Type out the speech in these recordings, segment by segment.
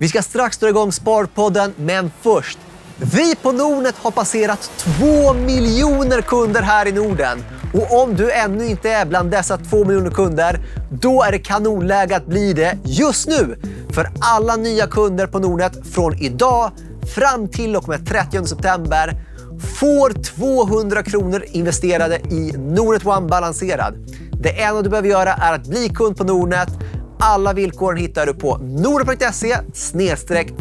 Vi ska strax dra igång Sparpodden, men först. Vi på Nordnet har passerat 2 miljoner kunder här i Norden. Och om du ännu inte är bland dessa 2 miljoner kunder, då är det kanonläge att bli det just nu. För alla nya kunder på Nordnet från idag fram till och med 30 september får 200 kronor investerade i Nordnet One Balanserad. Det enda du behöver göra är att bli kund på Nordnet alla villkoren hittar du på nordnet.se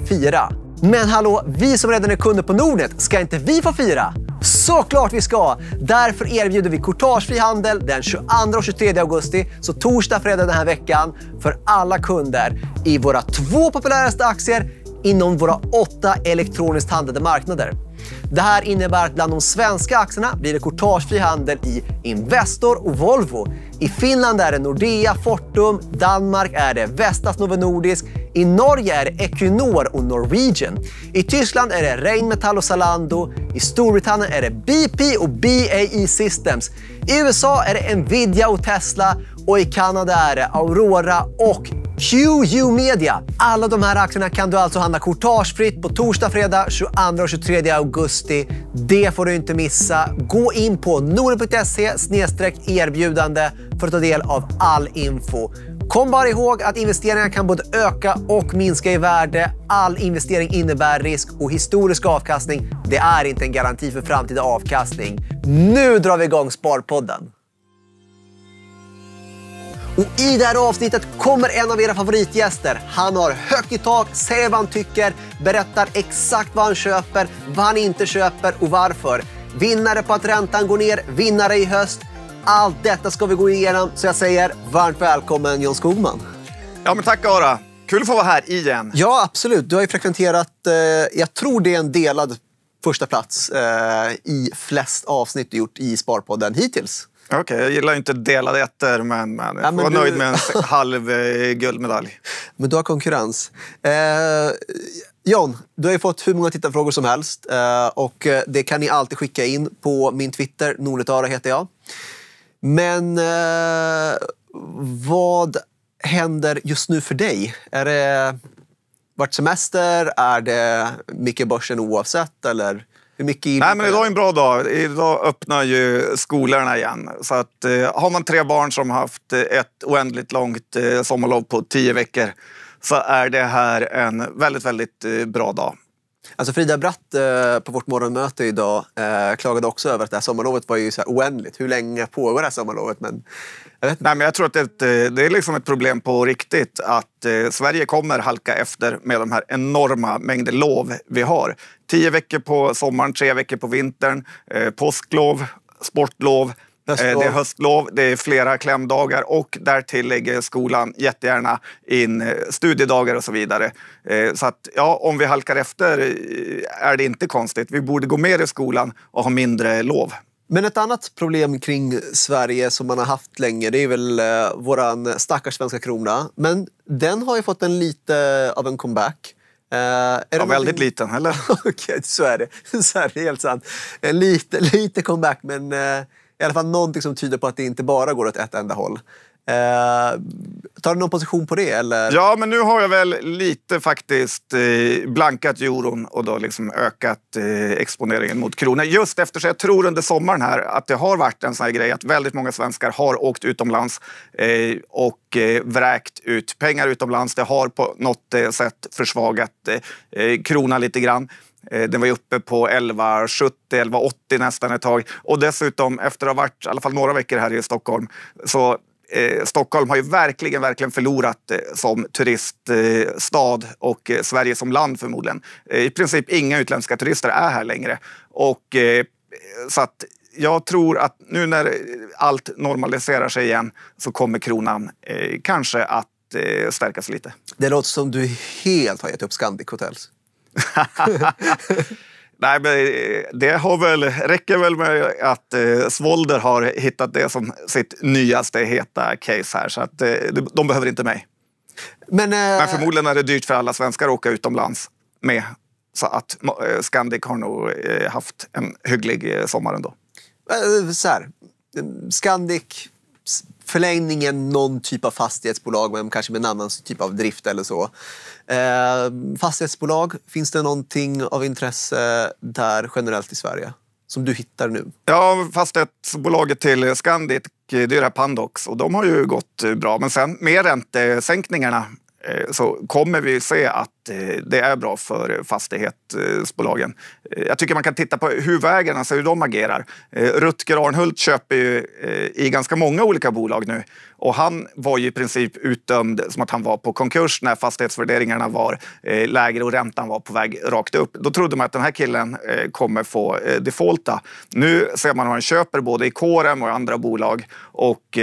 4. Men hallå, vi som redan är kunder på Nordnet, ska inte vi få fira? Såklart vi ska! Därför erbjuder vi courtagefri handel den 22 och 23 augusti, så torsdag, fredag den här veckan, för alla kunder i våra två populäraste aktier inom våra åtta elektroniskt handlade marknader. Det här innebär att bland de svenska aktierna blir det courtagefri handel i Investor och Volvo. I Finland är det Nordea, Fortum, Danmark är det Vestas Novo Nordisk, i Norge är det Equinor och Norwegian. I Tyskland är det Rheinmetall och Zalando. I Storbritannien är det BP och BAE Systems. I USA är det Nvidia och Tesla och i Kanada är det Aurora och QU Media. Alla de här aktierna kan du alltså handla courtagefritt på torsdag, fredag, 22 och 23 augusti. Det får du inte missa. Gå in på norden.se erbjudande för att ta del av all info. Kom bara ihåg att investeringar kan både öka och minska i värde. All investering innebär risk och historisk avkastning det är inte en garanti för framtida avkastning. Nu drar vi igång Sparpodden! Och i det här avsnittet kommer en av era favoritgäster. Han har högt i tak, säger vad han tycker, berättar exakt vad han köper, vad han inte köper och varför. Vinnare på att räntan går ner, vinnare i höst. Allt detta ska vi gå igenom, så jag säger varmt välkommen John Skogman. Ja, men tack Ara. Kul att få vara här igen. Ja, absolut. Du har ju frekventerat, eh, jag tror det är en delad första plats eh, i flest avsnitt du gjort i Sparpodden hittills. Okej, okay, jag gillar ju inte delade ettor men, men jag får ja, men vara du... nöjd med en halv eh, guldmedalj. Men du har konkurrens. Eh, John, du har ju fått hur många tittarfrågor som helst eh, och eh, det kan ni alltid skicka in på min Twitter, Nordetara heter jag. Men eh, vad händer just nu för dig? Är det vart semester? Är det mycket börsen oavsett? Eller? hur mycket Nej, men idag är en bra dag. Idag öppnar ju skolorna igen. Så att, eh, har man tre barn som haft eh, ett oändligt långt eh, sommarlov på tio veckor så är det här en väldigt, väldigt eh, bra dag. Alltså Frida Bratt eh, på vårt morgonmöte idag eh, klagade också över att det här sommarlovet var ju så oändligt. Hur länge pågår det här sommarlovet? Men jag, Nej, men jag tror att det, eh, det är liksom ett problem på riktigt att Sverige kommer halka efter med de här enorma mängder lov vi har. Tio veckor på sommaren, tre veckor på vintern, påsklov, sportlov Höstlov. Eh, det är höstlov, det är flera klämdagar och därtill lägger skolan jättegärna in eh, studiedagar och så vidare. Eh, så att ja, om vi halkar efter är det inte konstigt. Vi borde gå mer i skolan och ha mindre lov. Men ett annat problem kring Sverige som man har haft länge, det är väl vår stackars svenska krona. Men den har ju fått en lite av en comeback. Uh, ja, väldigt någonting... liten, eller? Okej, okay, så är det. så är det helt sant. En lite, lite comeback, men uh, i alla fall någonting som tyder på att det inte bara går åt ett enda håll. Eh, tar du någon position på det? Eller? Ja, men nu har jag väl lite faktiskt eh, blankat euron och då liksom ökat eh, exponeringen mot kronan. Just eftersom jag tror under sommaren här att det har varit en sån här grej att väldigt många svenskar har åkt utomlands eh, och eh, vräkt ut pengar utomlands. Det har på något eh, sätt försvagat eh, kronan lite grann. Eh, den var ju uppe på 11,70, 11,80 nästan ett tag. Och dessutom, efter att ha varit i alla fall några veckor här i Stockholm, så Eh, Stockholm har ju verkligen, verkligen förlorat eh, som turiststad eh, och Sverige som land förmodligen. Eh, I princip inga utländska turister är här längre. Och, eh, så att jag tror att nu när allt normaliserar sig igen så kommer kronan kanske att stärkas lite. Det låter som du helt har gett upp Scandic Hotels. Nej, men eh, det har väl, räcker väl med att eh, Svolder har hittat det som sitt nyaste heta case här. Så att, eh, de behöver inte mig. Men, eh... men förmodligen är det dyrt för alla svenskar att åka utomlands med. Så att eh, Scandic har nog eh, haft en hygglig eh, sommar ändå. Så här, Scandic förlängningen någon typ av fastighetsbolag, men kanske med en annan typ av drift eller så. Eh, fastighetsbolag, finns det någonting av intresse där generellt i Sverige? Som du hittar nu? Ja, fastighetsbolaget till Scandic, det är det här Pandox och de har ju gått bra. Men sen med räntesänkningarna Eh, så kommer vi se att eh, det är bra för eh, fastighetsbolagen. Jag tycker man kan titta på huvudägarna, alltså hur de agerar. Rutger Arnhult köper ju i ganska många olika bolag nu och han var ju i princip utdömd som att han var på konkurs när fastighetsvärderingarna var lägre och räntan var på väg rakt upp. Då trodde man att den här killen kommer få defaulta. Nu ser man hur han köper både i Corem och andra bolag och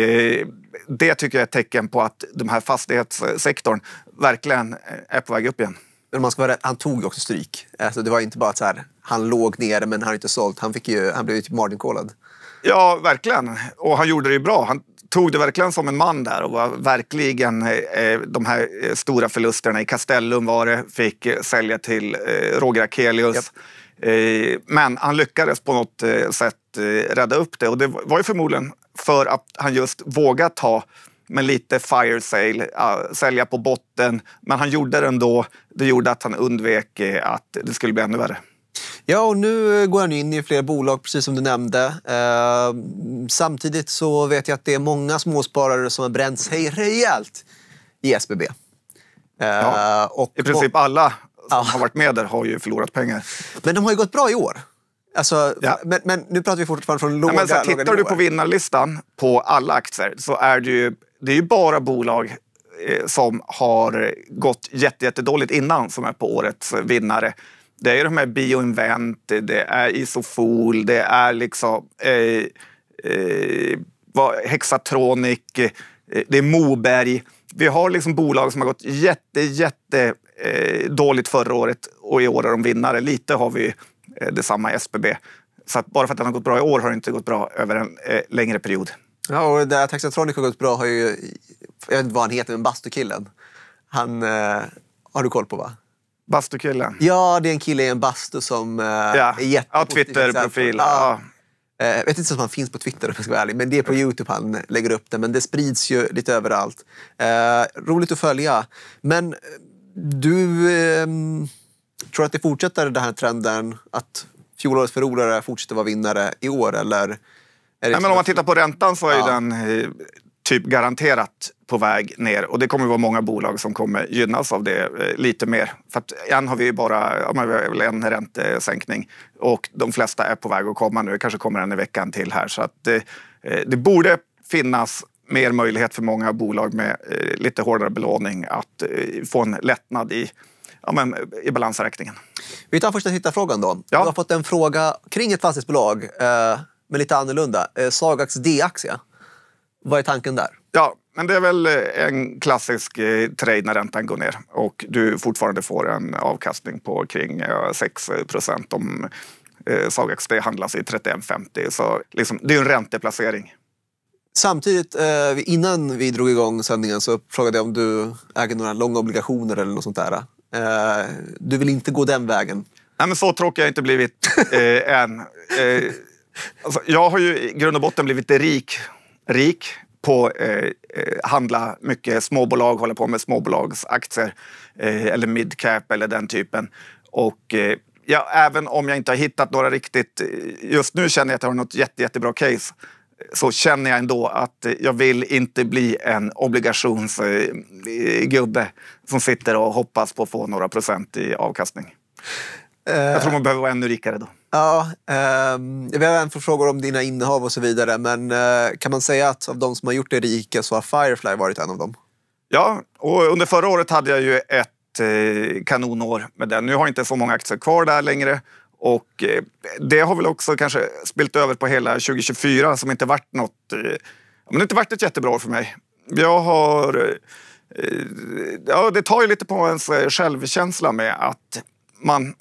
det tycker jag är ett tecken på att den här fastighetssektorn verkligen är på väg upp igen. Men man ska vara rädd, han tog ju också stryk. Alltså det var inte bara att så här, han låg nere men han har inte sålt. Han, fick ju, han blev ju typ marginal-callad. Ja, verkligen. Och han gjorde det ju bra. Han tog det verkligen som en man där och var verkligen eh, de här eh, stora förlusterna. I Castellum var det, fick sälja till eh, Roger Akelius. Yep. Eh, men han lyckades på något eh, sätt rädda upp det och det var ju förmodligen för att han just vågat ta med lite fire sale, uh, sälja på botten. Men han gjorde det ändå. Det gjorde att han undvek uh, att det skulle bli ännu värre. Ja, och nu eh, går han in i fler bolag, precis som du nämnde. Uh, samtidigt så vet jag att det är många småsparare som har bränt sig rejält i SBB. ja, och I princip alla som har varit med där har ju förlorat pengar. Men de har ju gått bra i år. Alltså, ja. men, men, nu pratar vi fortfarande från låga, ja, men så här, låga Tittar nivåer. du på vinnarlistan på alla aktier så är det ju, det är ju bara bolag eh, som har gått jättedåligt innan som är på årets vinnare. Det är de här Bioinvent, det är Isofol, det är liksom eh, eh, Hexatronic, eh, det är Moberg. Vi har liksom bolag som har gått jätte, jätte eh, dåligt förra året och i år är de vinnare. Lite har vi Eh, detsamma i SBB. Så bara för att den har gått bra i år har det inte gått bra över en eh, längre period. Ja, och där Taxatronic har gått bra har ju, jag vet inte vad han heter, men bastukillen. Han eh, har du koll på va? Bastukillen? Ja, det är en kille i en bastu som eh, ja. är jättepositiv. Ja, Twitterprofil. Ja. Eh, jag vet inte om han finns på Twitter om jag ska vara ärlig, men det är på Youtube han lägger upp det. Men det sprids ju lite överallt. Eh, roligt att följa. Men du... Ehm, Tror du att det fortsätter den här trenden att fjolårets förlorare fortsätter vara vinnare i år? Eller Nej, men om man tittar på liksom- räntan så är ja. den eh, typ garanterat på väg ner och det kommer att vara många bolag som kommer gynnas av det eh, lite mer. För att än har vi ju bara en räntesänkning och de flesta är på väg att komma nu. Det kanske kommer en i veckan till här så att det, eh, det borde finnas mer möjlighet för många bolag med lite hårdare belåning att få en lättnad i ja, men, eh, i balansräkningen. Vi tar första tittarfrågan då. Ja. Du har fått en fråga kring ett fastighetsbolag, eh, men lite annorlunda. Eh, Sagax D-aktie. Vad är tanken där? Ja, men det är väl eh, en klassisk eh, trade när räntan går ner och du fortfarande får en avkastning på kring 6 procent om Sagax D handlas i 31,50. Så liksom, det är en ränteplacering. Samtidigt, innan vi drog igång sändningen så frågade jag om du äger några långa obligationer eller något sånt där. Eh, du vill inte gå den vägen? Nej, men så tråkig har jag inte blivit eh, än. Eh, alltså, jag har ju i grund och botten blivit rik, rik på eh, eh handla mycket småbolag, hålla på med småbolagsaktier eh, eller midcap eller den typen. Och, eh, ja, även om jag inte har hittat några riktigt... Eh, just nu känner jag att jag har något jätte, jättebra case så känner jag ändå att jag vill inte bli en obligationsgubbe eh, som sitter och hoppas på att få några procent i avkastning. jag tror man behöver vara ännu rikare då. Ja, uh, vi har även fått frågor om dina innehav och så vidare. Men uh, kan man säga att av de som har gjort det rika så har Firefly varit en av dem? Ja, och under förra året hade jag ju ett kanonår med den. Nu har jag inte så många aktier kvar där längre och eh, det har väl också kanske spilt över på hela 2024 som inte varit något... Eh, men det inte varit ett jättebra år för mig. Jag har... Eh, ja, det tar ju lite på ens självkänsla med att man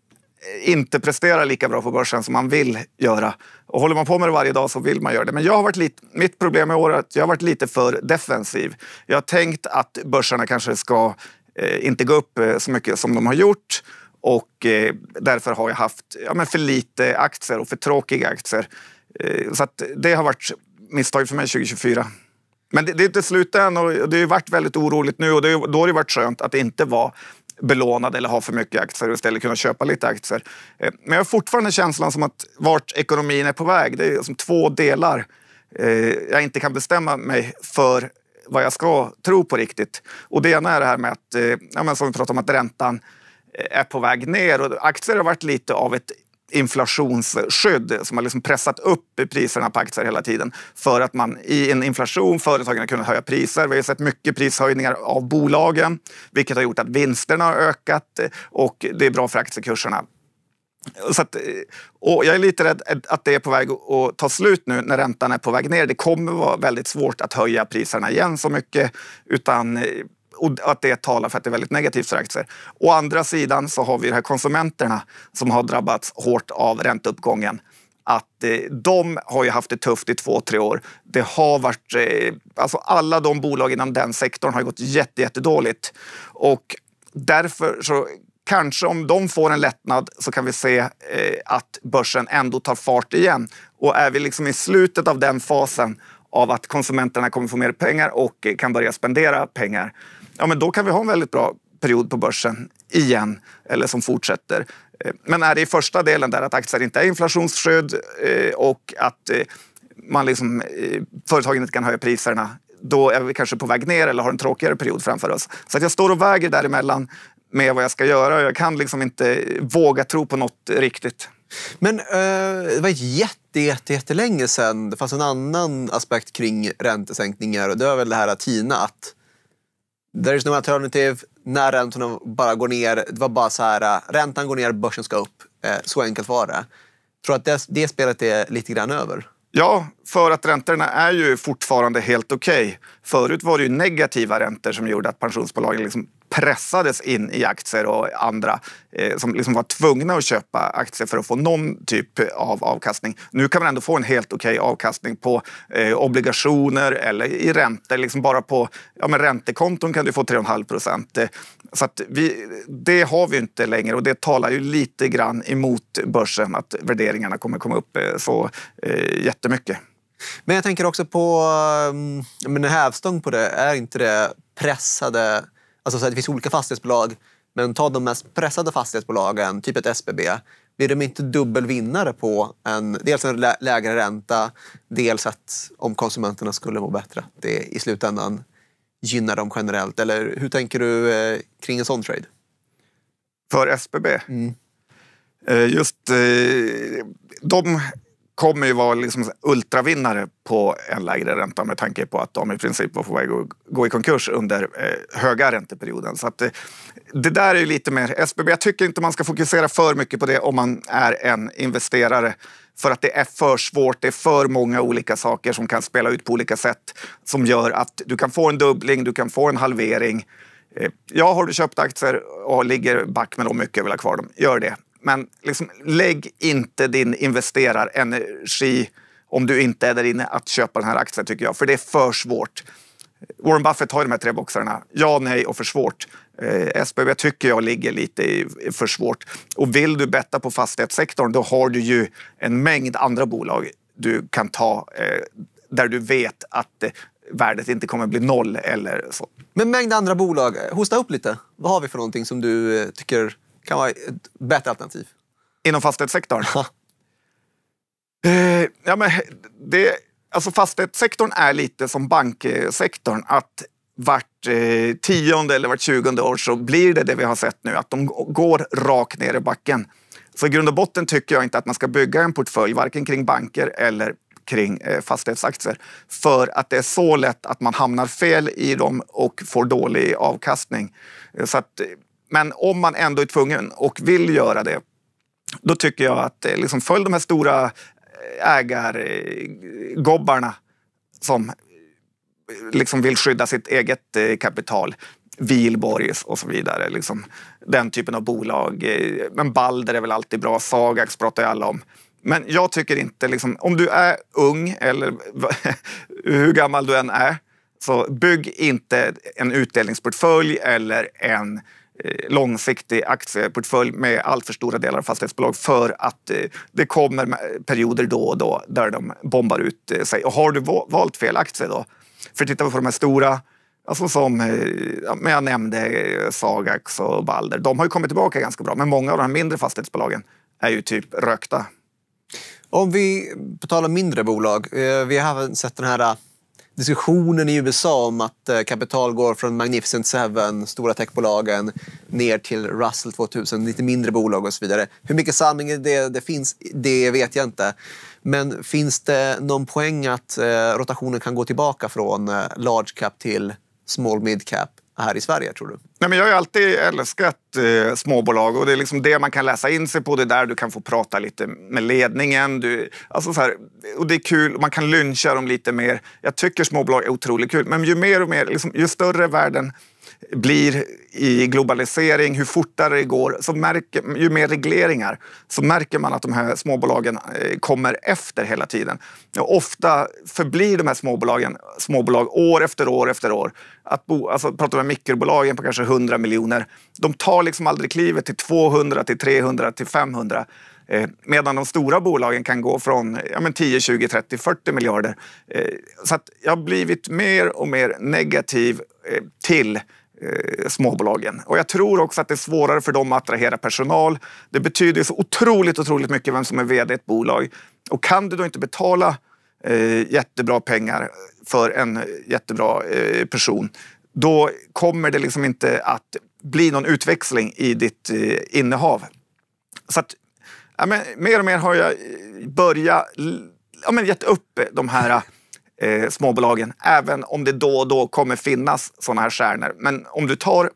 inte presterar lika bra på börsen som man vill göra. Och håller man på med det varje dag så vill man göra det. Men jag har varit lite, mitt problem i år är att jag har varit lite för defensiv. Jag har tänkt att börserna kanske ska eh, inte gå upp så mycket som de har gjort. Och eh, därför har jag haft ja, men för lite aktier och för tråkiga aktier. Eh, så det har varit misstag för mig 2024. Men det, det är inte slut än och det har varit väldigt oroligt nu och det, då har det varit skönt att inte vara belånad eller ha för mycket aktier och istället kunna köpa lite aktier. Eh, men jag har fortfarande känslan som att vart ekonomin är på väg. Det är som två delar eh, jag inte kan bestämma mig för vad jag ska tro på riktigt. Och det ena är det här med att, ja, som vi pratade om, att räntan Eh, är på väg ner och aktier har varit lite av ett inflationsskydd som har liksom pressat upp priserna på aktier hela tiden för att man i en inflation, företagen har kunnat höja priser. Vi har sett mycket prishöjningar av bolagen vilket har gjort att vinsterna har ökat eh, och det är bra för aktiekurserna. Så att, eh, och jag är lite rädd att det är på väg att ta slut nu när räntan är på väg ner. Det kommer vara väldigt svårt att höja priserna igen så mycket utan och att det talar för att det är väldigt negativt för aktier. Å andra sidan så har vi de här konsumenterna som har drabbats hårt av ränteuppgången att eh, de har ju haft det tufft i två, tre år. Det har varit, eh, alltså alla de bolag inom den sektorn har gått jätte, jättedåligt. Och därför så kanske om de får en lättnad så kan vi se eh, att börsen ändå tar fart igen. Och är vi liksom i slutet av den fasen av att konsumenterna kommer få mer pengar och kan börja spendera pengar ja, men då kan vi ha en väldigt bra period på börsen igen, eller som fortsätter. Eh, men är det i första delen där att aktier inte är inflationsskydd eh, och att eh, man liksom, företagen inte kan höja priserna då är vi kanske på väg ner eller har en tråkigare period framför oss. Så att jag står och väger däremellan med vad jag ska göra. och Jag kan liksom inte våga tro på något riktigt. Men eh, det var jätte, jätte, jättelänge sedan det fanns en annan aspekt kring räntesänkningar och det var väl det här att Tina att there is no alternative. När räntorna bara går ner, det var bara så här, äh, räntan går ner, börsen ska upp. Äh, så enkelt var det. Tror att det, det spelet är lite grann över? Ja, för att räntorna är ju fortfarande helt okej. Okay. Förut var det ju negativa räntor som gjorde att pensionsbolagen liksom pressades in i aktier och andra eh, som liksom var tvungna att köpa aktier för att få någon typ av avkastning. Nu kan man ändå få en helt okej okay avkastning på eh, obligationer eller i räntor. Liksom bara på ja, men räntekonton kan du få 3,5 procent. Eh, så vi, det har vi inte längre och det talar ju lite grann emot börsen att värderingarna kommer komma upp eh, så eh, jättemycket. Men jag tänker också på, mm, men en hävstång på det, är inte det pressade Alltså så här, det finns olika fastighetsbolag, men ta de mest pressade fastighetsbolagen, typ ett SBB. Blir de inte dubbelvinnare på en, dels en lä lägre ränta, dels att om konsumenterna skulle må bättre, det i slutändan gynnar dem generellt? Eller hur tänker du eh, kring en sån trade? För SBB? Mm. Eh, just eh, de, kommer ju vara liksom ultravinnare på en lägre ränta med tanke på att de i princip var på väg att gå i konkurs under eh, höga ränteperioden. Så att, eh, det där är ju lite mer SBB. Jag tycker inte man ska fokusera för mycket på det om man är en investerare för att det är för svårt. Det är för många olika saker som kan spela ut på olika sätt som gör att du kan få en dubbling, du kan få en halvering. Eh, ja, har du köpt aktier och ligger back med dem mycket och vill ha kvar dem, gör det. Men liksom, lägg inte din investerarenergi om du inte är där inne att köpa den här aktien tycker jag, för det är för svårt. Warren Buffett har ju de här tre boxarna. Ja, nej och för svårt. Eh, SBB tycker jag ligger lite för svårt. Och vill du betta på fastighetssektorn, då har du ju en mängd andra bolag du kan ta eh, där du vet att eh, värdet inte kommer bli noll eller så. Men mängd andra bolag, hosta upp lite. Vad har vi för någonting som du eh, tycker kan vara ett bättre alternativ. Inom fastighetssektorn? Eh, ja, men det, alltså fastighetssektorn är lite som banksektorn. Att vart eh, tionde eller vart tjugonde år så blir det det vi har sett nu, att de går rakt ner i backen. Så i grund och botten tycker jag inte att man ska bygga en portfölj, varken kring banker eller kring eh, fastighetsaktier. För att det är så lätt att man hamnar fel i dem och får dålig avkastning. Så att men om man ändå är tvungen och vill göra det, då tycker jag att eh, liksom, följ de här stora eh, ägargobbarna som eh, liksom vill skydda sitt eget kapital. Vilborgs och så vidare. Liksom, den typen av bolag. Men Balder är väl alltid bra. Sagax pratar ju alla om. Men jag tycker inte, liksom, om du är ung eller hur gammal du än är, så bygg inte en utdelningsportfölj eller en Eh, långsiktig aktieportfölj med alltför stora delar av fastighetsbolag för att eh, det kommer perioder då och då där de bombar ut eh, sig. Och har du valt fel aktie då? För tittar vi på de här stora Alltså som jag nämnde, Sagax och Balder. De har ju kommit tillbaka ganska bra, men många av de mindre fastighetsbolagen är ju typ rökta. Om vi betalar mindre bolag. Vi har sett den här diskussionen i USA om att eh, kapital går från Magnificent Seven, stora techbolagen, ner till Russell 2000, lite mindre bolag och så vidare. Hur mycket sanning det, det finns, det vet jag inte. Men finns det någon poäng att eh, rotationen kan gå tillbaka från eh, large cap till small mid cap? här i Sverige tror du? Nej, men jag har ju alltid älskat eh, småbolag och det är liksom det man kan läsa in sig på. Det är där du kan få prata lite med ledningen. Du, alltså så här, och det är kul, man kan lyncha dem lite mer. Jag tycker småbolag är otroligt kul, men ju mer och mer, liksom, ju större världen blir i globalisering, hur fortare det går. Så märker, ju mer regleringar så märker man att de här småbolagen eh, kommer efter hela tiden. Och ofta förblir de här småbolagen småbolag år efter år efter år. Att bo, alltså, pratar om mikrobolagen på kanske 100 miljoner. De tar liksom aldrig klivet till 200, till 300, till 500. Eh, medan de stora bolagen kan gå från ja, men 10, 20, 30, 40 miljarder. Eh, så jag har blivit mer och mer negativ eh, till Eh, småbolagen. Och jag tror också att det är svårare för dem att attrahera personal. Det betyder så otroligt, otroligt mycket vem som är vd i ett bolag. Och kan du då inte betala eh, jättebra pengar för en jättebra eh, person, då kommer det liksom inte att bli någon utväxling i ditt eh, innehav. Så att, ja, men, mer och mer har jag eh, börjat ja, men, gett upp de här eh, småbolagen. Även om det då och då kommer finnas sådana här stjärnor. Men om du tar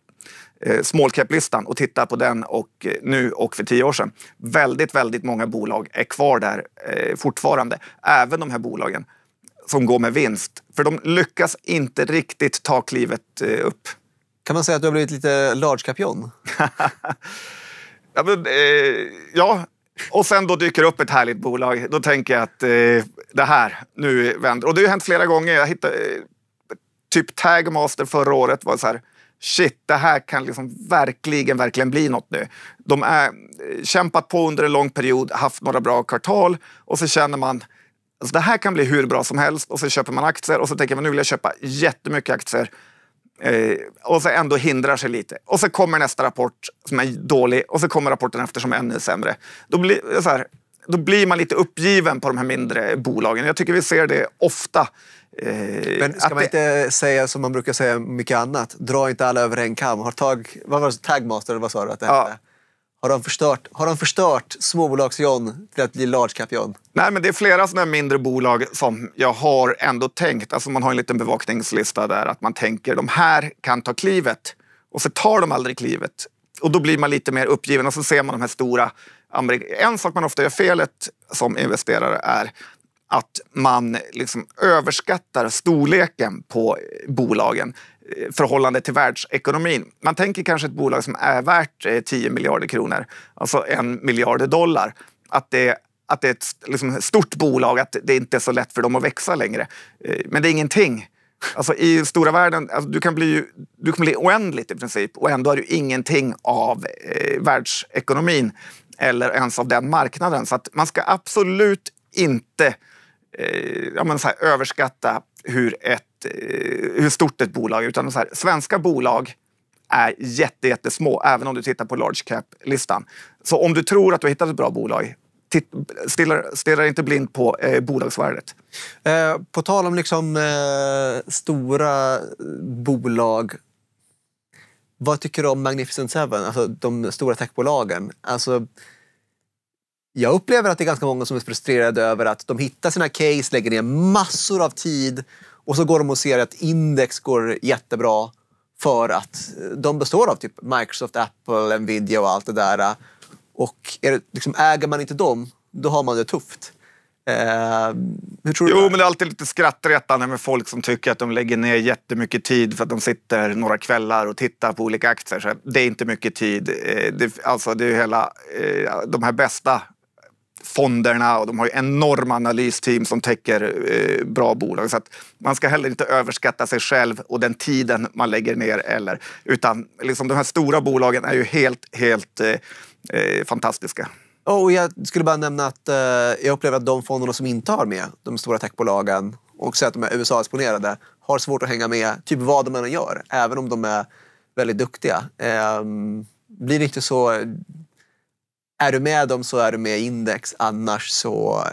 eh, small cap-listan och tittar på den och, eh, nu och för tio år sedan. Väldigt, väldigt många bolag är kvar där eh, fortfarande. Även de här bolagen som går med vinst. För de lyckas inte riktigt ta klivet eh, upp. Kan man säga att du har blivit lite large cap ja, men, eh, ja, och sen då dyker upp ett härligt bolag. Då tänker jag att eh, det här, nu vänder Och det har ju hänt flera gånger. Jag hittade eh, typ Tagmaster förra året. var så här, Shit, det här kan liksom verkligen, verkligen bli något nu. De har eh, kämpat på under en lång period, haft några bra kvartal och så känner man Alltså det här kan bli hur bra som helst och så köper man aktier och så tänker man nu vill jag köpa jättemycket aktier Eh, och så ändå hindrar sig lite. Och så kommer nästa rapport som är dålig och så kommer rapporten efter som är ännu sämre. Då blir, eh, så här, då blir man lite uppgiven på de här mindre bolagen. Jag tycker vi ser det ofta. Eh, Men ska man det... inte säga som man brukar säga mycket annat? Dra inte alla över en kam. Har tag, vad var det, Tagmaster, vad sa du att det ja. hette? Har de förstört, har de förstört småbolags-John till att bli large cap-John? Nej, men det är flera sådana här mindre bolag som jag har ändå tänkt. Alltså man har en liten bevakningslista där att man tänker de här kan ta klivet och så tar de aldrig klivet. Och då blir man lite mer uppgiven och så ser man de här stora. En sak man ofta gör felet som investerare är att man liksom överskattar storleken på bolagen förhållande till världsekonomin. Man tänker kanske ett bolag som är värt 10 eh, miljarder kronor, alltså en miljard dollar, att det, att det är ett liksom, stort bolag, att det inte är så lätt för dem att växa längre. Eh, men det är ingenting. Alltså, I stora världen alltså, du kan bli, du kan bli oändligt i princip och ändå har du ingenting av eh, världsekonomin eller ens av den marknaden. Så att man ska absolut inte eh, ja, men, här, överskatta hur ett Eh, hur stort ett bolag utan så här, svenska bolag är jätte, jättesmå, även om du tittar på large cap-listan. Så om du tror att du har hittat ett bra bolag, stirra inte blind på eh, bolagsvärdet. Eh, på tal om liksom, eh, stora bolag. Vad tycker du om Magnificent Seven, alltså de stora techbolagen? Alltså, jag upplever att det är ganska många som är frustrerade över att de hittar sina case, lägger ner massor av tid och så går de och ser att index går jättebra för att eh, de består av typ Microsoft, Apple, Nvidia och allt det där. Och är det, liksom, äger man inte dem, då har man det tufft. Eh, hur tror jo, du det? men det är alltid lite skrattretande med folk som tycker att de lägger ner jättemycket tid för att de sitter några kvällar och tittar på olika aktier. Så det är inte mycket tid. Eh, det, alltså, det är hela, eh, de här bästa fonderna och de har ju enorma analysteam som täcker eh, bra bolag. Så man ska heller inte överskatta sig själv och den tiden man lägger ner. Eller, utan liksom, de här stora bolagen är ju helt, helt eh, eh fantastiska. Och jag skulle bara nämna att eh, jag upplever att de fonderna som inte har med de stora techbolagen och säger att de är USA-exponerade har svårt att hänga med typ vad de än gör, även om de är väldigt duktiga. Eh, blir inte så är du med dem så är du med i index, annars så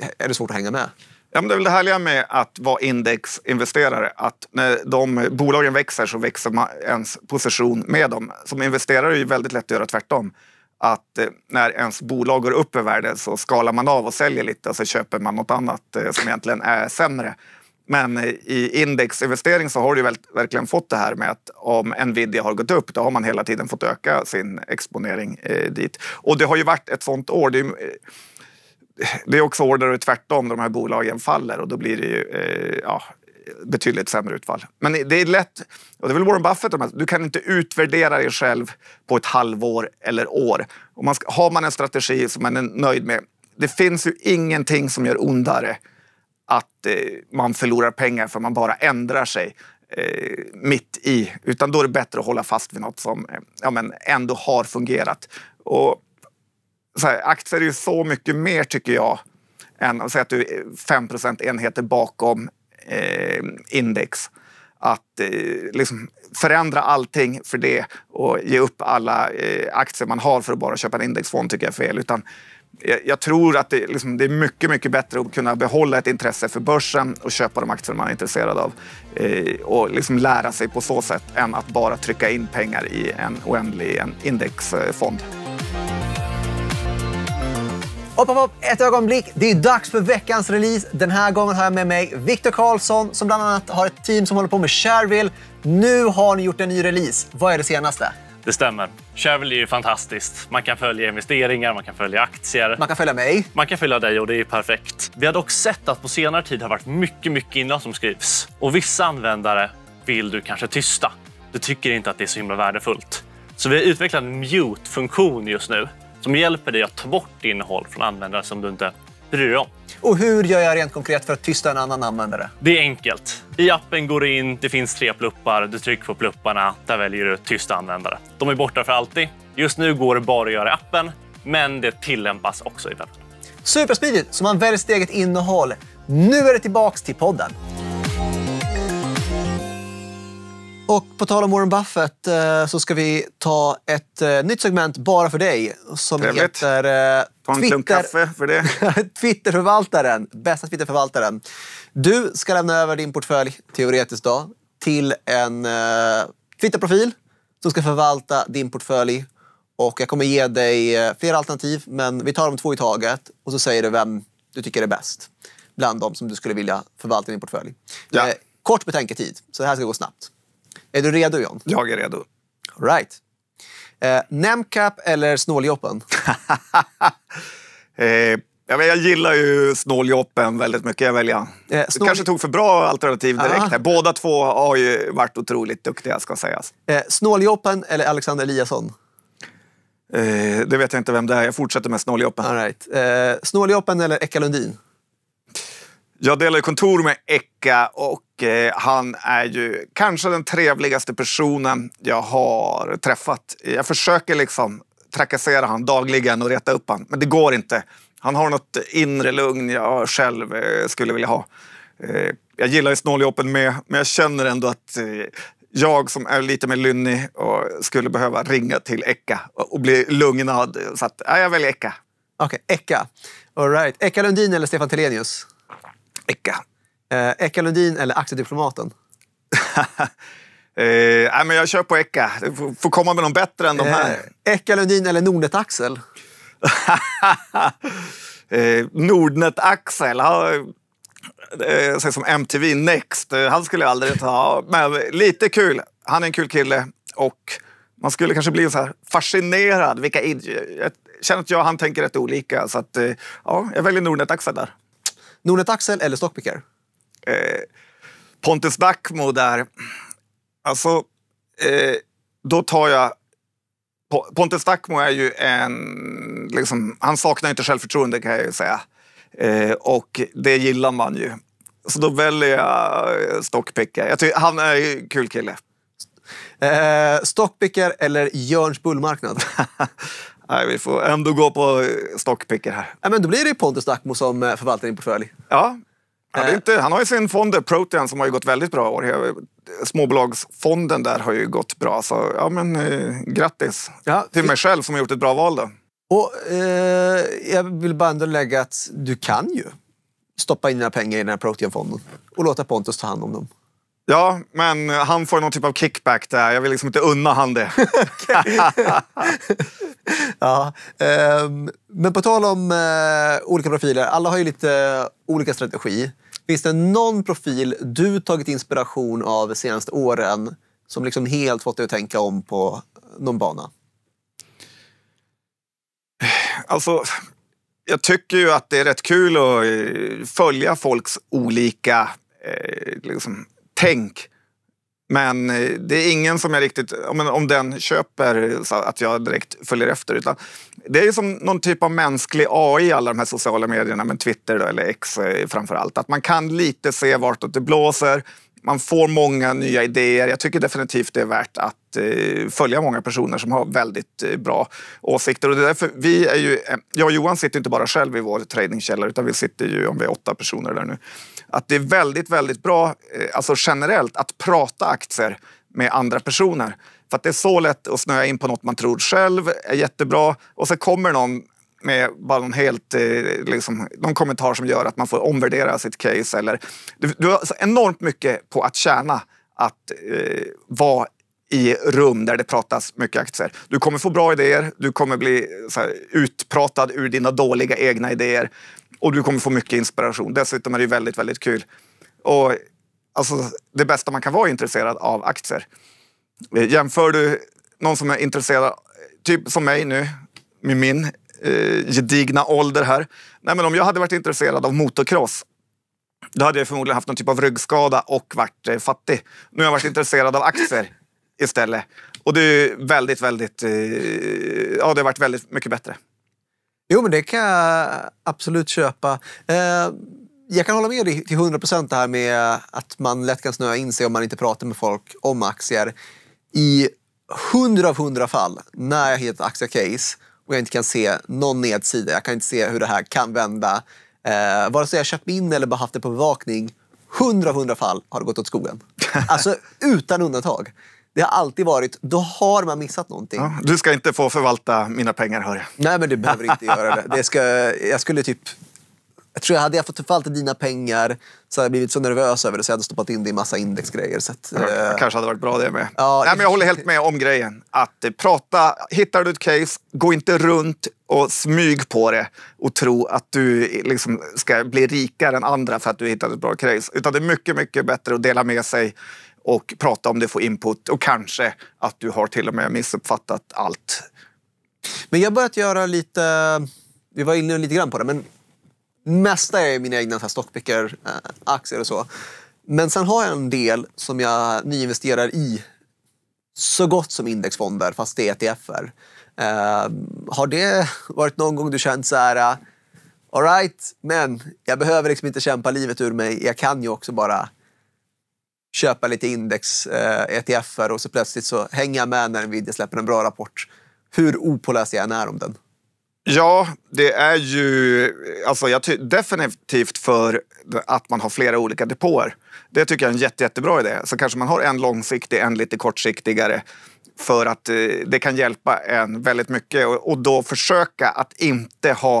eh, är det svårt att hänga med. Ja, men det är väl det härliga med att vara indexinvesterare. Att när de bolagen växer så växer man ens position med dem. Som investerare är det ju väldigt lätt att göra tvärtom. Att eh, när ens bolag går upp i värde så skalar man av och säljer lite och så köper man något annat eh, som egentligen är sämre. Men i indexinvestering så har du verkligen fått det här med att om Nvidia har gått upp, då har man hela tiden fått öka sin exponering eh, dit. Och det har ju varit ett sånt år. Det är, eh, det är också år där det är tvärtom, de här bolagen faller och då blir det ju eh, ja, betydligt sämre utfall. Men det är lätt, och det är väl Warren Buffett, du kan inte utvärdera dig själv på ett halvår eller år. Och man ska, har man en strategi som man är nöjd med, det finns ju ingenting som gör ondare att eh, man förlorar pengar för man bara ändrar sig eh, mitt i. Utan då är det bättre att hålla fast vid något som eh, ja, men ändå har fungerat. Och, så här, aktier är ju så mycket mer tycker jag än att säga att du är 5 enheter bakom eh, index. Att eh, liksom förändra allting för det och ge upp alla eh, aktier man har för att bara köpa en indexfond tycker jag är fel. Utan jag, tror att det, liksom, det, är mycket, mycket bättre att kunna behålla ett intresse för börsen och köpa de aktier man är intresserad av eh, och liksom lära sig på så sätt än att bara trycka in pengar i en oändlig en indexfond. Hopp, hopp, hopp, ett ögonblick. Det är dags för veckans release. Den här gången har jag med mig Viktor Karlsson som bland annat har ett team som håller på med Shareville. Nu har ni gjort en ny release. Vad är det senaste? Det stämmer. Shareville är ju fantastiskt. Man kan följa investeringar, man kan följa aktier. Man kan följa mig. Man kan följa dig och det är perfekt. Vi har dock sett att på senare tid har varit mycket, mycket innehåll som skrivs. Och vissa användare vill du kanske tysta. Du tycker inte att det är så himla värdefullt. Så vi har utvecklat en mute-funktion just nu som hjälper dig att ta bort innehåll från användare som du inte bryr dig om. Och hur gör jag rent konkret för att tysta en annan användare? Det är enkelt. I appen går du in, det finns tre pluppar, du trycker på plupparna, där väljer du tysta användare. De är borta för alltid. Just nu går det bara att göra i appen, men det tillämpas också i webben. Supersmidigt, så man väljer sitt eget innehåll. Nu är det tillbaks till podden. Och på tal om Warren Buffett eh, så ska vi ta ett eh, nytt segment bara för dig som Trevligt. heter eh, Ta en Twitter, klunk kaffe för det. Twitterförvaltaren, bästa Twitterförvaltaren. Du ska lämna över din portfölj, teoretiskt då, till en eh, Twitterprofil som ska förvalta din portfölj. Och jag kommer ge dig eh, flera alternativ, men vi tar de två i taget och så säger du vem du tycker är bäst bland de som du skulle vilja förvalta din portfölj. Ja. Eh, kort betänketid, så det här ska gå snabbt. Är du redo John? Jag är redo. All right. Eh, Nemcap eller snåljåpen? eh, jag gillar ju snåljåpen väldigt mycket. Jag väljer. Eh, snål... Du kanske tog för bra alternativ direkt. Ah. Här. Båda två har ju varit otroligt duktiga ska sägas. Eh, snåljåpen eller Alexander Eliasson? Eh, det vet jag inte vem det är. Jag fortsätter med snåljåpen. Right. Eh, snåljåpen eller Eckalundin? Jag delar kontor med Ekka och eh, han är ju kanske den trevligaste personen jag har träffat. Jag försöker liksom trakassera honom dagligen och reta upp honom, men det går inte. Han har något inre lugn jag själv eh, skulle vilja ha. Eh, jag gillar ju snåljåpen med, men jag känner ändå att jag som är lite mer lynnig och skulle behöva ringa till Ekka och, bli lugnad. Så att, ja, jag väljer Ekka. Okej, okay, Ekka All right. Eka Lundin eller Stefan Telenius? Ecka Eh, Eka Lundin eller aktiediplomaten? eh, nej, men jag kör på Ecka. Du får, komma med någon bättre än de här. Eh, Eka Lundin eller Nordnet-Axel? eh, Nordnet-Axel. Eh, Säg som MTV Next. Eh, han skulle jag aldrig ta. Men lite kul. Han är en kul kille. Och man skulle kanske bli så här fascinerad. Vilka jag känner att jag och han tänker rätt olika. Så att, eh, ja, jag väljer Nordnet-Axel där. Nornet Axel eller Stockpicker? Eh, Pontus Backmo där. Alltså, eh, då tar jag... Pontus Backmo är ju en... Liksom, han saknar inte självförtroende kan jag ju säga. Eh, och det gillar man ju. Så då väljer jag eh, Stockpicker. Jag tycker, han är ju en kul kille. Eh, Stockpicker eller Jörns bullmarknad? Nej, vi får ändå gå på eh, stockpicker här. Ja, men då blir det Pontus Dackmo som eh, förvaltar din portfölj. Ja. ja eh. inte, han har ju sin fond Protean som har ju gått väldigt bra i år. Småbolagsfonden där har ju gått bra. Så ja, men, eh, grattis ja, till mig själv som har gjort ett bra val. Då. Och, eh, jag vill bara ändå lägga att du kan ju stoppa in dina pengar i den här Protean-fonden och låta Pontus ta hand om dem. Ja, men han får någon typ av kickback där. Jag vill liksom inte unna han det. ja, um, men på tal om uh, olika profiler. Alla har ju lite uh, olika strategi. Finns det någon profil du tagit inspiration av de senaste åren som liksom helt fått dig att tänka om på någon bana? Alltså, jag tycker ju att det är rätt kul att eh, följa folks olika eh, liksom, tänk. Men eh, det är ingen som jag riktigt, om, den köper, att jag direkt följer efter. Utan det är ju som någon typ av mänsklig AI i alla de här sociala medierna, men Twitter då, eller X eh, framför allt. Att man kan lite se vartåt det blåser. Man får många nya idéer. Jag tycker definitivt det är värt att eh, följa många personer som har väldigt bra åsikter. Och det är därför vi är ju, jag och Johan sitter inte bara själv i vår tradingkällare utan vi sitter ju, om vi är åtta personer där nu, att det är väldigt, väldigt bra, eh, alltså generellt, att prata aktier med andra personer. För att det är så lätt att snöa in på något man tror själv är jättebra och så kommer någon med bara någon, helt, eh, liksom, någon kommentar som gör att man får omvärdera sitt case. Eller, du, du har enormt mycket på att tjäna att eh, vara i rum där det pratas mycket aktier. Du kommer få bra idéer, du kommer bli här, utpratad ur dina dåliga egna idéer. Och du kommer få mycket inspiration. Dessutom är det väldigt, väldigt kul. Och alltså, det bästa man kan vara intresserad av aktier. Eh, jämför du någon som är intresserad, typ som mig nu, med min eh, gedigna ålder här. Nej, men om jag hade varit intresserad av motocross då hade jag förmodligen haft någon typ av ryggskada och varit eh, fattig. Nu har jag varit intresserad av aktier istället. Och det är väldigt, väldigt... Eh, ja, det har varit väldigt mycket bättre. Jo, men det kan jag absolut köpa. Eh, jag kan hålla med dig till 100 procent det här med att man lätt kan snöa in sig om man inte pratar med folk om aktier. I 100 av 100 fall när jag hittar ett aktiecase och jag inte kan se någon nedsida, jag kan inte se hur det här kan vända. Eh, vare sig jag köpt in eller bara haft det på bevakning. 100 av 100 fall har det gått åt skogen. Alltså utan undantag. Det har alltid varit, då har man missat någonting. Ja, du ska inte få förvalta mina pengar, hör jag. Nej, men du behöver inte göra det. det ska, jag skulle typ... Jag tror jag hade jag fått förvalta dina pengar så hade jag blivit så nervös över det så jag hade stoppat in det i massa indexgrejer. Så att, eh... Kanske hade varit bra det med. Ja, Nej, men jag håller helt med om grejen. Att eh, prata, hittar du ett case, gå inte runt och smyg på det och tro att du eh, liksom ska bli rikare än andra för att du hittat ett bra case. Utan det är mycket, mycket bättre att dela med sig och prata om det, få input och kanske att du har till och med missuppfattat allt. Men jag har börjat göra lite, vi var inne lite grann på det, men mesta är mina egna stockpicker-aktier eh, och så. Men sen har jag en del som jag nyinvesterar i så gott som indexfonder, fast det är ETFer. Eh, har det varit någon gång du känt så här, uh, alright, men jag behöver liksom inte kämpa livet ur mig. Jag kan ju också bara köpa lite index, eh, ETFer och så plötsligt så hänger jag med när Nvidia släpper en bra rapport. Hur opåläst jag än är om den. Ja, det är ju alltså jag definitivt för att man har flera olika depåer. Det tycker jag är en jätte, jättebra idé. Så kanske man har en långsiktig, en lite kortsiktigare för att eh, det kan hjälpa en väldigt mycket och, och då försöka att inte ha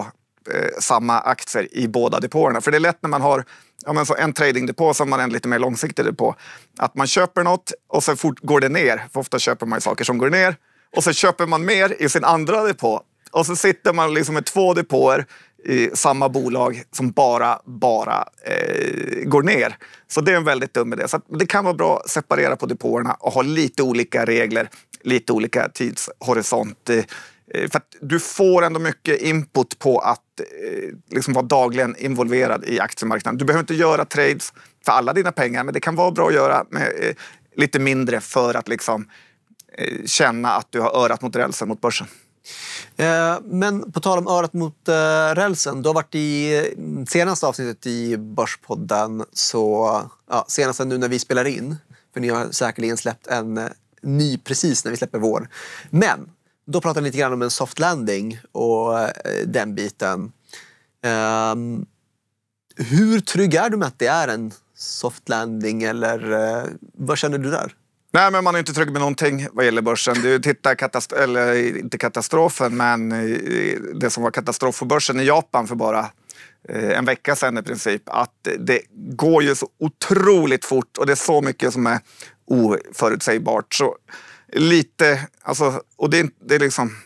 eh, samma aktier i båda depåerna. För det är lätt när man har ja, men så en tradingdepå som man en lite mer långsiktig depå. Att man köper något och sen fort går det ner. För ofta köper man ju saker som går ner. Och så köper man mer i sin andra depå. Och så sitter man liksom med två depåer i samma bolag som bara, bara eh, går ner. Så det är en väldigt dum idé. Så det kan vara bra att separera på depåerna och ha lite olika regler, lite olika tidshorisont. Eh, Eh, för att du får ändå mycket input på att eh, liksom vara dagligen involverad i aktiemarknaden. Du behöver inte göra trades för alla dina pengar, men det kan vara bra att göra med, eh, lite mindre för att liksom, känna att du har örat mot rälsen mot börsen. Men på tal om örat mot rälsen. Du har varit i mm, senaste avsnittet i Börspodden, så, ja, senast nu när vi spelar in. För ni har säkerligen släppt en ny precis när vi släpper vår. Men då pratar vi lite grann om en soft landing och eh, den biten. Um, hur trygg är du med att det är en soft landing eller uh, vad känner du där? Nej, men man är inte trygg med någonting vad gäller börsen. Du tittar, katast eller inte katastrofen, men eh, det som var katastrof för börsen i Japan för bara en vecka sedan i princip. Att det går ju så otroligt fort och det är så mycket som är oförutsägbart. Så lite, alltså, och det, det är liksom...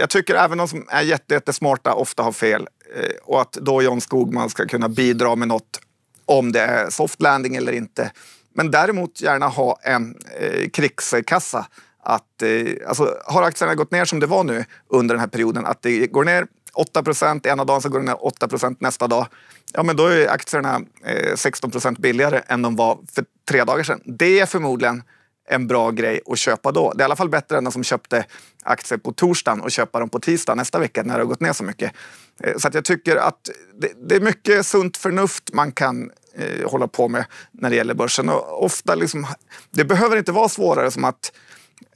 Jag tycker även de som är jättesmarta ofta har fel eh, och att då John Skogman ska kunna bidra med något om det är soft landing eller inte. Men däremot gärna ha en eh, krigskassa. Att, eh, alltså, har aktierna gått ner som det var nu under den här perioden, att det går ner 8 procent ena dagen, så går det ner 8 procent nästa dag. Ja, men då är aktierna eh, 16 procent billigare än de var för tre dagar sedan. Det är förmodligen en bra grej att köpa då. Det är i alla fall bättre än de som köpte aktier på torsdagen och köpa dem på tisdag nästa vecka när det har gått ner så mycket. Eh, så att jag tycker att det, det är mycket sunt förnuft man kan eh, hålla på med när det gäller börsen. Och ofta liksom, det behöver inte vara svårare som att,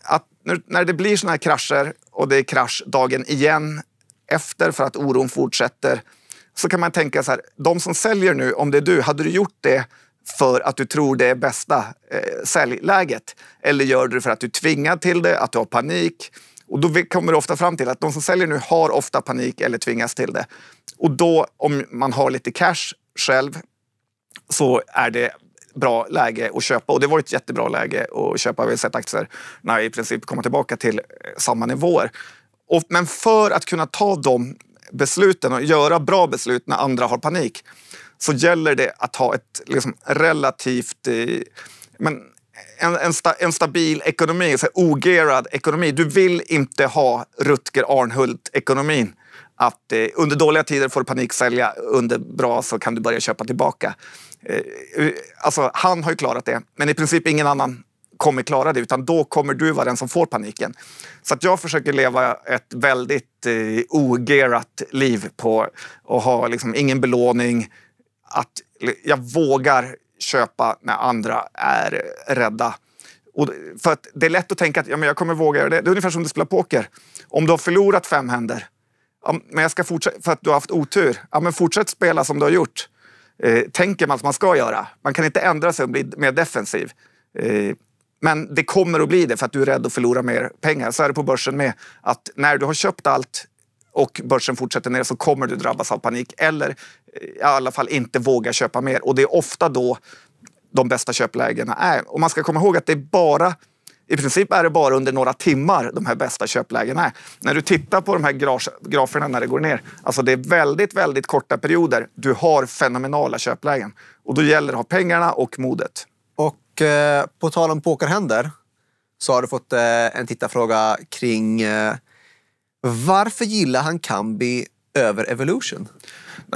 att när det blir sådana här krascher och det är krasch dagen igen efter för att oron fortsätter så kan man tänka så här, de som säljer nu, om det är du, hade du gjort det för att du tror det är bästa eh, säljläget? Eller gör du det för att du är tvingad till det, att du har panik? Och då kommer du ofta fram till att de som säljer nu har ofta panik eller tvingas till det. Och då, om man har lite cash själv, så är det bra läge att köpa. Och det var ett jättebra läge att köpa. Vi har sett aktierna i princip komma tillbaka till eh, samma nivåer. Och, men för att kunna ta de besluten och göra bra beslut när andra har panik så gäller det att ha ett liksom, relativt eh, men en, en, sta, en, stabil ekonomi, en ogerad ekonomi. Du vill inte ha Rutger Arnhult-ekonomin. Att eh, under dåliga tider får du paniksälja, under bra så kan du börja köpa tillbaka. Eh, eh, alltså, han har ju klarat det, men i princip ingen annan kommer klara det, utan då kommer du vara den som får paniken. Så att jag försöker leva ett väldigt eh, ogerat liv på och ha liksom ingen belåning, att jag vågar köpa när andra är rädda. Och för att det är lätt att tänka att ja, men jag kommer våga göra det. Det är ungefär som du spelar poker. Om du har förlorat fem händer, ja, men jag ska fortsätta, för att du har haft otur, ja, men fortsätt spela som du har gjort. Eh, tänker man att man ska göra. Man kan inte ändra sig och bli mer defensiv. Eh, men det kommer att bli det för att du är rädd att förlora mer pengar. Så är det på börsen med. Att när du har köpt allt och börsen fortsätter ner så kommer du drabbas av panik eller i alla fall inte vågar köpa mer. Och det är ofta då de bästa köplägena är. Och man ska komma ihåg att det är bara i princip är det bara under några timmar de här bästa köplägena är. När du tittar på de här graf graferna när det går ner, alltså det är väldigt, väldigt korta perioder. Du har fenomenala köplägen och då gäller det att ha pengarna och modet. Och eh, på tal om pokerhänder så har du fått eh, en tittarfråga kring eh, varför gillar han Kambi över Evolution?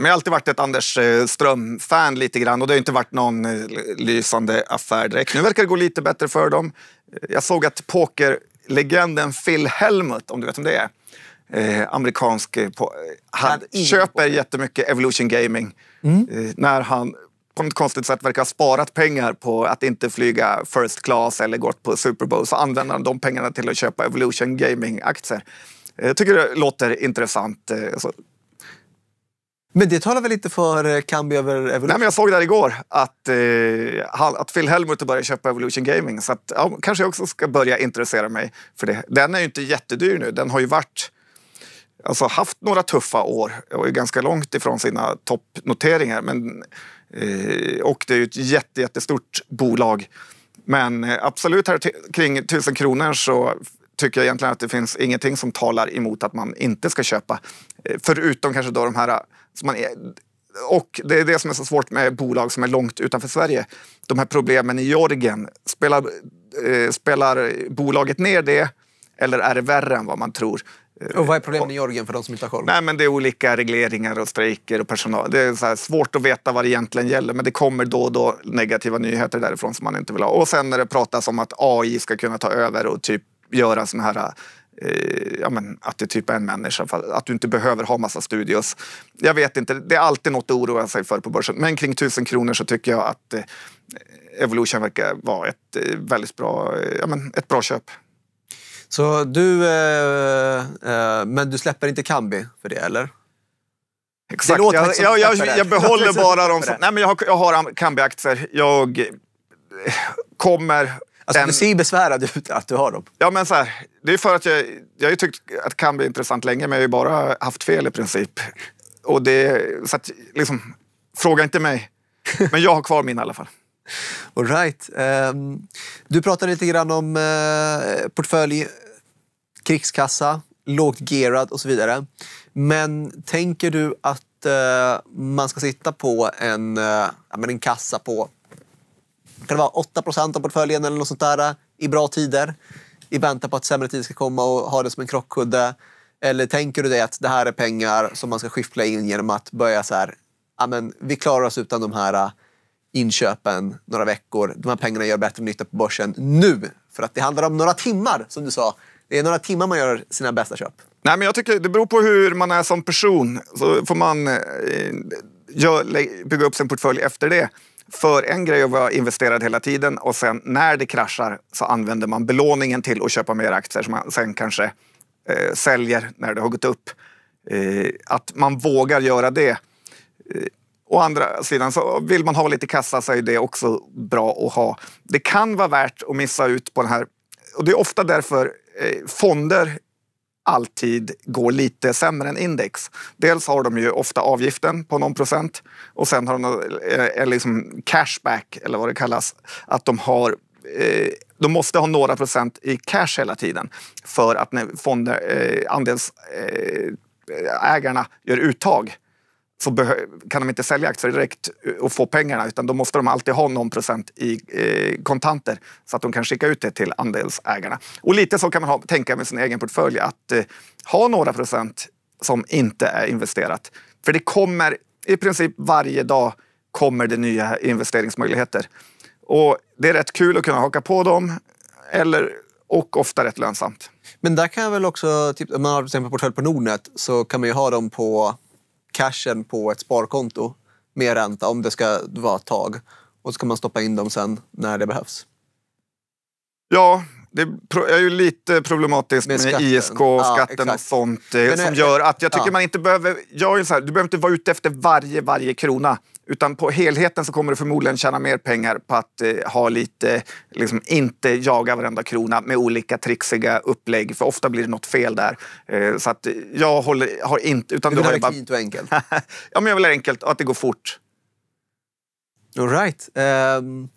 Jag har alltid varit ett Anders eh, Ström-fan lite grann och det har inte varit någon eh, lysande affär direkt. Nu verkar det gå lite bättre för dem. Jag såg att pokerlegenden Phil Helmut, om du vet om det är, Eh, amerikansk... Eh, han, köper på. jättemycket Evolution Gaming mm. eh, när han på något konstigt sätt verkar ha sparat pengar på att inte flyga first class eller gått på Super Bowl. Så använder han de pengarna till att köpa Evolution Gaming-aktier. Jag eh, tycker det låter intressant. Så alltså, men det talar väl lite för eh, Kambi över Evolution? Nej, men jag såg där igår att, eh, att Phil Hellmuth börjar köpa Evolution Gaming. Så att, ja, kanske jag också ska börja intressera mig för det. Den är ju inte jättedyr nu. Den har ju varit, alltså, haft några tuffa år och är ganska långt ifrån sina toppnoteringar. Men, eh, och det är ju ett jätte, jättestort bolag. Men eh, absolut här kring 1000 kronor så tycker jag egentligen att det finns ingenting som talar emot att man inte ska köpa. Eh, förutom kanske då de här eh, som man är, och det är det som är så svårt med bolag som är långt utanför Sverige. De här problemen i Georgien, spelar, eh, spelar bolaget ner det eller är det värre än vad man tror? Eh, och vad är problemen i Georgien för de som inte har koll? Nej, men det är olika regleringar och strejker och personal. Det är svårt att veta vad det egentligen gäller, men det kommer då och då negativa nyheter därifrån som man inte vill ha. Och sen när det pratas om att AI ska kunna ta över och typ göra sån här eh, ja, men, att det typ är en människa, att du inte behöver ha massa studios. Jag vet inte, det är alltid något att oroa sig för på börsen. Men kring 1000 kronor så tycker jag att eh, Evolution verkar vara ett eh, väldigt bra, ja, men, ett bra köp. Så du, men du släpper inte Kambi för det, eller? Exakt. Det liksom jag, jag, jag, jag, behåller bara de Nej, men jag har, jag har Kambi-aktier. Jag kommer Alltså, den... Du ser besvärad ut att du har dem. Ja, men så här, det är för att jag, jag har ju tyckt att det kan bli intressant länge, men jag har ju bara haft fel i princip. Och det, så att, liksom, fråga inte mig. Men jag har kvar min i alla fall. All right. Um, du pratade lite grann om uh, portfölj, krigskassa, lågt gearad och så vidare. Men tänker du att uh, man ska sitta på en, uh, en kassa på kan det vara 8 av portföljen eller något sånt där eh, i bra tider i väntan på att sämre tider ska komma och ha det som en krockkudde? Eller tänker du dig att det här är pengar som man ska skiffla in genom att börja så här, men vi klarar oss utan de här eh, inköpen några veckor. De här pengarna gör bättre nytta på börsen nu. För att det handlar om några timmar, som du sa. Det är några timmar man gör sina bästa köp. Nej, men jag tycker det beror på hur man är som person. Så får man eh, gör, bygga upp sin portfölj efter det. För en grej att vara investerad hela tiden och sen när det kraschar så använder man belåningen till att köpa mer aktier som man sen kanske eh, säljer när det har gått upp. Eh, att man vågar göra det. Eh, å andra sidan, så vill man ha lite kassa så är det också bra att ha. Det kan vara värt att missa ut på den här. Och det är ofta därför eh, fonder alltid går lite sämre än index. Dels har de ju ofta avgiften på någon procent och sen har de eh, liksom cashback eller vad det kallas. Att de har eh, de måste ha några procent i cash hela tiden för att när fonder, eh, andelsägarna eh, gör uttag så kan de inte sälja aktier direkt eh, och få pengarna utan då måste de alltid ha någon procent i eh, kontanter så att de kan skicka ut det till andelsägarna. Och lite så kan man ha, tänka med sin egen portfölj att eh, ha några procent som inte är investerat. För det kommer i princip varje dag kommer det nya investeringsmöjligheter. Och det är rätt kul att kunna haka på dem eller, och ofta rätt lönsamt. Men där kan jag väl också, typ, om man har till exempel portfölj på Nordnet så kan man ju ha dem på cashen på ett sparkonto med ränta om det ska vara ett tag. Och så kan man stoppa in dem sen när det behövs. Ja, det är ju lite problematiskt med, med ISK, ja, skatten och sånt. Men eh, eh, som gör att jag tycker ja. man inte behöver... Jag är så här, du behöver inte vara ute efter varje, varje krona. Utan på helheten så kommer du förmodligen tjäna mer pengar på att eh, ha lite, liksom inte jaga varenda krona med olika trixiga upplägg. För ofta blir det något fel där. Eh, så att jag håller, har inte... Utan du vill ha det bara... och enkelt? ja, men jag vill ha det enkelt och att det går fort. All right. Um,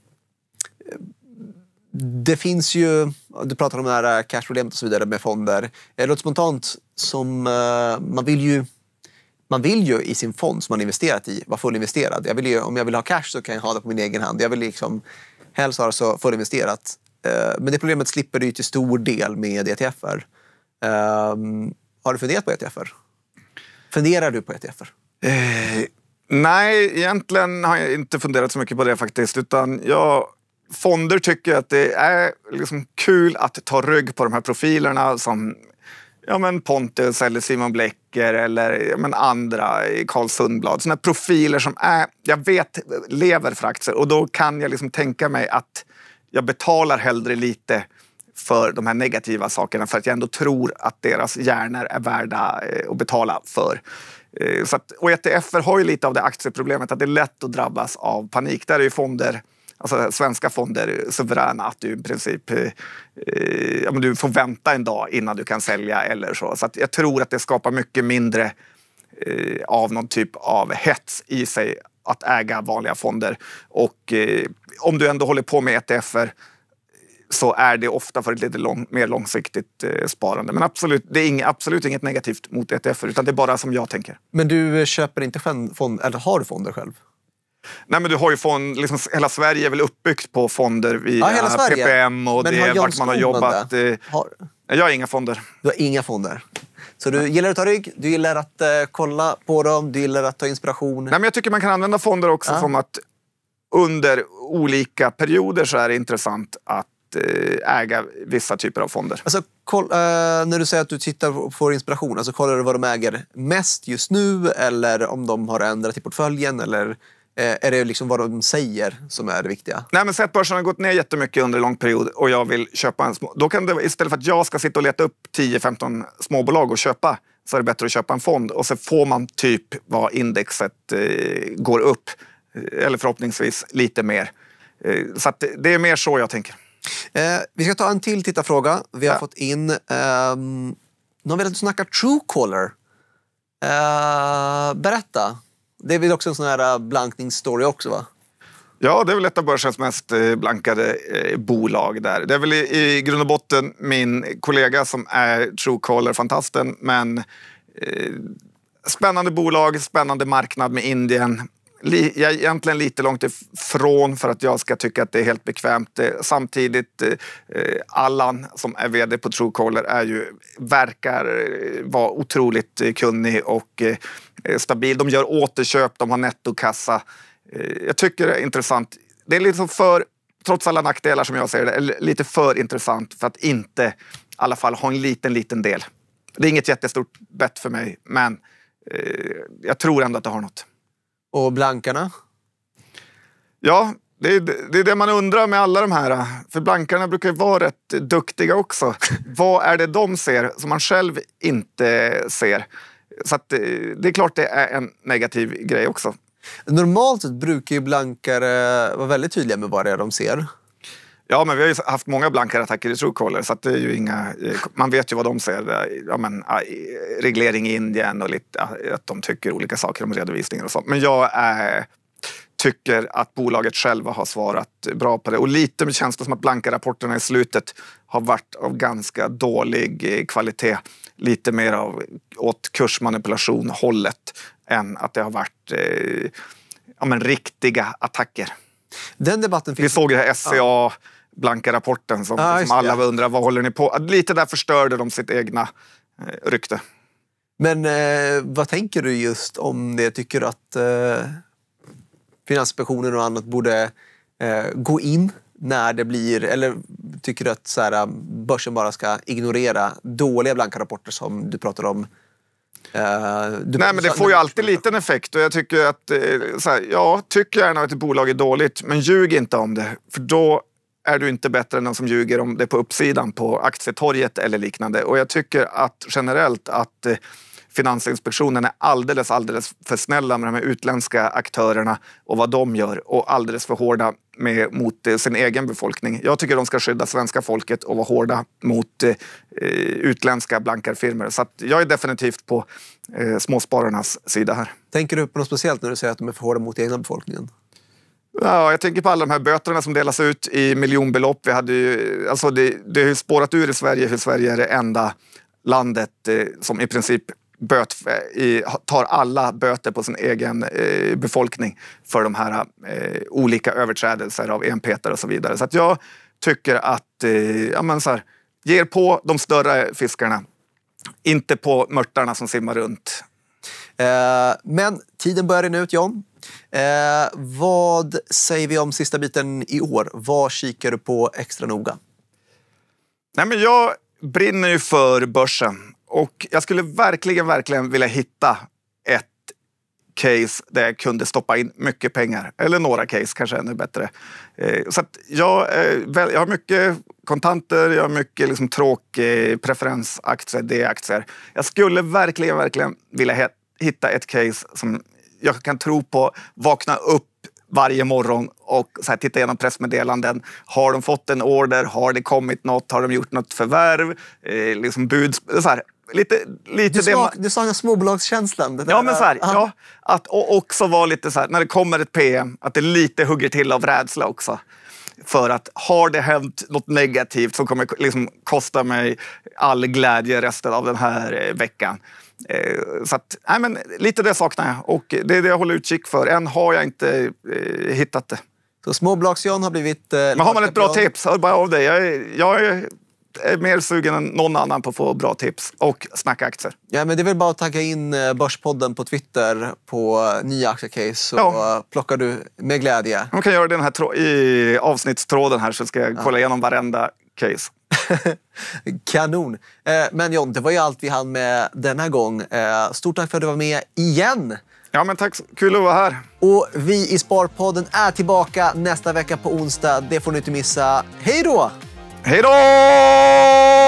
det finns ju, du pratar om det här eh, cashproblemet och så vidare med fonder. Det eh, låter spontant som eh, man vill ju man vill ju i sin fond som man investerat i vara fullinvesterad. Jag vill ju, om jag vill ha cash så kan jag ha det på min egen hand. Jag vill liksom helst ha det så fullinvesterat. Eh, men det problemet slipper du till stor del med ETFer. Ehm, har du funderat på ETFer? Funderar du på ETFer? Eh, nej, egentligen har jag inte funderat så mycket på det faktiskt. Utan jag, fonder tycker att det är liksom kul att ta rygg på de här profilerna som ja, men Pontus eller Simon Blecker eller ja, men andra, Karl Sundblad. Såna profiler som är, jag vet lever för aktier och då kan jag liksom tänka mig att jag betalar hellre lite för de här negativa sakerna för att jag ändå tror att deras hjärnor är värda eh, att betala för. Eh, så att, och ETFer har ju lite av det aktieproblemet att det är lätt att drabbas av panik. Där är ju fonder alltså, svenska fonder är suveräna att du i princip eh, eh du får vänta en dag innan du kan sälja eller så. Så jag tror att det skapar mycket mindre eh, av någon typ av hets i sig att äga vanliga fonder. Och eh, om du ändå håller på med ETFer så är det ofta för ett lite lång, mer långsiktigt eh, sparande. Men absolut, det är inget, absolut inget negativt mot ETFer, utan det är bara som jag tänker. Men du eh, köper inte fond, eller har du fonder själv? Nej, men du har ju fond, liksom, hela Sverige är väl uppbyggt på fonder via ja, PPM och men det, har vart man har jobbat. Eh, har... Jag har inga fonder. Du har inga fonder. Så du gillar att ta rygg, du gillar att eh, kolla på dem, du gillar att ta inspiration. Nej, men jag tycker man kan använda fonder också ja. som att under olika perioder så är det intressant att eh, äga vissa typer av fonder. Alltså, koll, eh, när du säger att du tittar och får inspiration, alltså kollar du vad de äger mest just nu eller om de har ändrat i portföljen? Eller Eh, är det liksom vad de säger som är det viktiga? Nej, men säg att börsen har gått ner jättemycket under en lång period och jag vill köpa en små... Då kan det, istället för att jag ska sitta och leta upp 10-15 småbolag och köpa så är det bättre att köpa en fond och så får man typ vad indexet eh, går upp. Eh, eller förhoppningsvis lite mer. Eh, så det är mer så jag tänker. Eh, vi ska ta en till tittarfråga. Vi har ja. fått in... Eh, någon vill att du snackar Truecaller. Eh, berätta. Det är väl också en sån här äh, blankningsstory också va? Ja, det är väl ett av börsens mest eh, blankade eh, bolag där. Det är väl i, grund och botten min kollega som är Truecaller-fantasten. Men eh, spännande bolag, spännande marknad med Indien. jag är egentligen lite långt ifrån för att jag ska tycka att det är helt bekvämt. Eh, samtidigt, Allan som är vd på Truecaller är ju, verkar vara otroligt kunnig och Eh, stabil. De gör återköp, de har nettokassa. Eh, jag tycker det är intressant. Det är liksom för, trots alla nackdelar som jag ser det, lite för intressant för att inte i alla fall ha en liten, liten del. Det är inget jättestort bett för mig, men eh, jag tror ändå att det har något. Och blankarna? Ja, det är, det är, det man undrar med alla de här. För blankarna brukar ju vara rätt duktiga också. Vad är det de ser som man själv inte ser? så att, eh, det är klart det är en negativ grej också. Normalt sett brukar ju blankare vara väldigt tydliga med vad det är de ser. Ja, men vi har ju haft många blankare attacker i Truecaller så att det är ju inga, eh, man vet ju vad de ser. Eh, ja, men, ah, reglering i Indien och lite, ah, att de tycker olika saker om redovisningen och sånt. Men jag är tycker att bolaget själva har svarat bra på det. Och lite känns det som att blanka rapporterna i slutet har varit av ganska dålig eh, kvalitet. Lite mer av, åt kursmanipulation-hållet än att det har varit eh, ja, men riktiga attacker. Den debatten finns... Vi såg det här SCA, ja. blanka rapporten som, ja, som liksom alla ja. undrar vad håller ni på Lite där förstörde de sitt egna eh, rykte. Men eh, vad tänker du just om det? Tycker du att eh, Finansinspektionen och annat borde eh, gå in när det blir, eller tycker du att så här, um, börsen bara ska ignorera dåliga blanka rapporter som du pratar om? Uh, du, Nej, men det får ju alltid en liten effekt och jag tycker att, eh, så här, ja, tyck gärna att ett bolag är dåligt, men ljug inte om det, för då är du inte bättre än den som ljuger om det på uppsidan på aktietorget eller liknande. Och jag tycker att generellt att eh, Finansinspektionen är alldeles, alldeles för snälla med de här utländska aktörerna och vad de gör och alldeles för hårda med, mot eh, sin egen befolkning. Jag tycker de ska skydda svenska folket och vara hårda mot eh, utländska blankarfirmor. Så jag är definitivt på eh, småspararnas sida här. Tänker du på något speciellt när du säger att de är för hårda mot egna befolkningen? Ja, jag tänker på alla de här böterna som delas ut i miljonbelopp. Vi hade ju, alltså det, det har spårat ur i Sverige hur Sverige är det enda landet eh, som i princip böt, eh, tar alla böter på sin egen eh, befolkning för de här eh, olika överträdelser av enpetare och så vidare. Så att jag tycker att, ja men så här, ger på de större fiskarna. Inte på mörtarna som simmar runt. men tiden börjar rinna ut, John. vad säger vi om sista biten i år? Vad kikar du på extra noga? Nej, men jag brinner ju för börsen och jag skulle verkligen, verkligen vilja hitta ett case där jag kunde stoppa in mycket pengar. Eller några case kanske ännu bättre. Eh, så jag, eh, jag har mycket kontanter, jag har mycket liksom tråkig eh, preferensaktier, D-aktier. Jag skulle verkligen, verkligen vilja hitta ett case som jag kan tro på, vakna upp varje morgon och så här, titta igenom pressmeddelanden. Har de fått en order? Har det kommit något? Har de gjort något förvärv? Eh, liksom bud, så här, lite, lite du, smak, det man... du saknar småbolagskänslan? ja, men så här, ja, att också vara lite så här, när det kommer ett PM, att det lite hugger till av rädsla också. För att har det hänt något negativt som kommer liksom kosta mig all glädje resten av den här eh, veckan. Eh, så att, nej, men lite det saknar jag och det är det jag håller utkik för. Än har jag inte eh, hittat det. Så småbolags har blivit... Eh, men har man ett bra tips, hör bara av dig. Jag, jag, är mer sugen än någon annan på att få bra tips och snacka aktier. Ja, men det är väl bara att tagga in eh, Börspodden på Twitter på eh, nya aktiecase så ja. Eh, plockar du med glädje. Man kan göra det här i avsnittstråden här så ska jag kolla ja. igenom varenda case. Kanon! Men John, det var ju allt vi hann med denna gång. Stort tack för att du var med igen! Ja, men tack. Kul att vara här. Och vi i Sparpodden är tillbaka nästa vecka på onsdag. Det får ni inte missa. Hej då! Hej då!